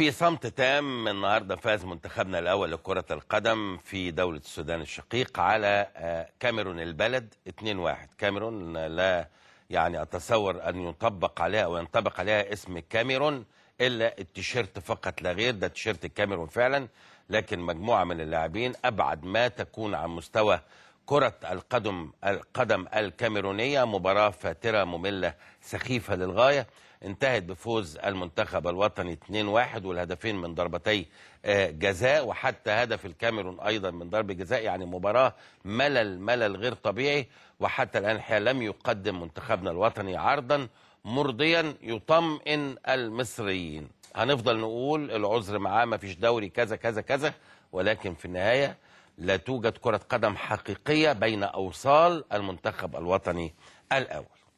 في صمت تام النهارده فاز منتخبنا الاول لكره القدم في دوله السودان الشقيق على آه، كاميرون البلد 2-1 كاميرون لا يعني اتصور ان يطبق عليها او ينطبق عليها اسم كاميرون الا التيشيرت فقط لا غير ده تيشيرت كاميرون فعلا لكن مجموعه من اللاعبين ابعد ما تكون عن مستوى كرة القدم القدم الكاميرونية مباراة فاترة مملة سخيفة للغاية انتهت بفوز المنتخب الوطني 2-1 والهدفين من ضربتي آه، جزاء وحتى هدف الكاميرون أيضا من ضربة جزاء يعني مباراة ملل ملل غير طبيعي وحتى الآن لم يقدم منتخبنا الوطني عرضا مرضيا يطمئن المصريين هنفضل نقول العذر معاه ما فيش دوري كذا كذا كذا ولكن في النهايه لا توجد كرة قدم حقيقية بين أوصال المنتخب الوطني الأول